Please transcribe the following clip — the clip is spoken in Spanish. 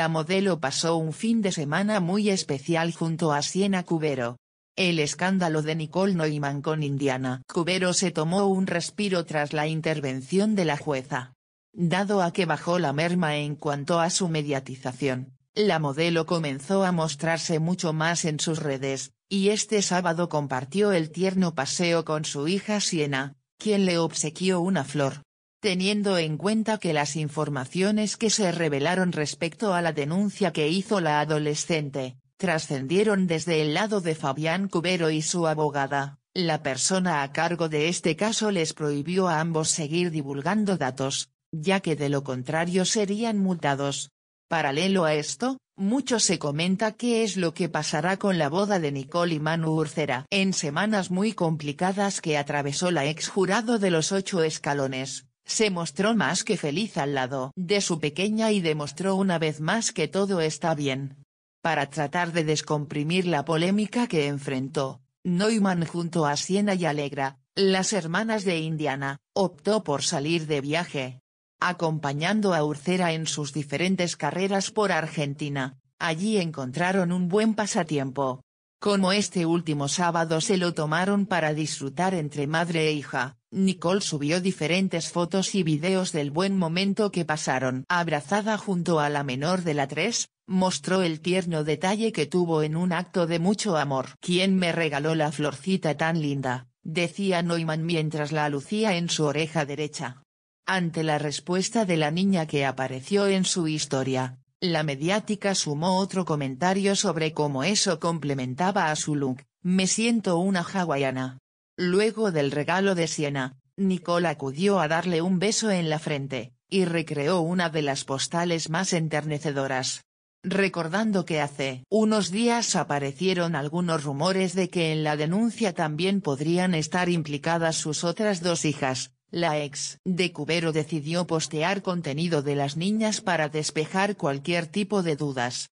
la modelo pasó un fin de semana muy especial junto a Siena Cubero. El escándalo de Nicole Neumann con Indiana Cubero se tomó un respiro tras la intervención de la jueza. Dado a que bajó la merma en cuanto a su mediatización, la modelo comenzó a mostrarse mucho más en sus redes, y este sábado compartió el tierno paseo con su hija Siena, quien le obsequió una flor teniendo en cuenta que las informaciones que se revelaron respecto a la denuncia que hizo la adolescente, trascendieron desde el lado de Fabián Cubero y su abogada. La persona a cargo de este caso les prohibió a ambos seguir divulgando datos, ya que de lo contrario serían multados. Paralelo a esto, mucho se comenta qué es lo que pasará con la boda de Nicole y Manu Urcera. En semanas muy complicadas que atravesó la ex jurado de los ocho escalones, se mostró más que feliz al lado de su pequeña y demostró una vez más que todo está bien. Para tratar de descomprimir la polémica que enfrentó, Neumann junto a Siena y Alegra, las hermanas de Indiana, optó por salir de viaje. Acompañando a Urcera en sus diferentes carreras por Argentina, allí encontraron un buen pasatiempo. Como este último sábado se lo tomaron para disfrutar entre madre e hija, Nicole subió diferentes fotos y videos del buen momento que pasaron. Abrazada junto a la menor de la tres, mostró el tierno detalle que tuvo en un acto de mucho amor. ¿Quién me regaló la florcita tan linda? decía Neumann mientras la lucía en su oreja derecha. Ante la respuesta de la niña que apareció en su historia, la mediática sumó otro comentario sobre cómo eso complementaba a su look, me siento una hawaiana. Luego del regalo de Siena, Nicole acudió a darle un beso en la frente, y recreó una de las postales más enternecedoras. Recordando que hace unos días aparecieron algunos rumores de que en la denuncia también podrían estar implicadas sus otras dos hijas, la ex de Cubero decidió postear contenido de las niñas para despejar cualquier tipo de dudas.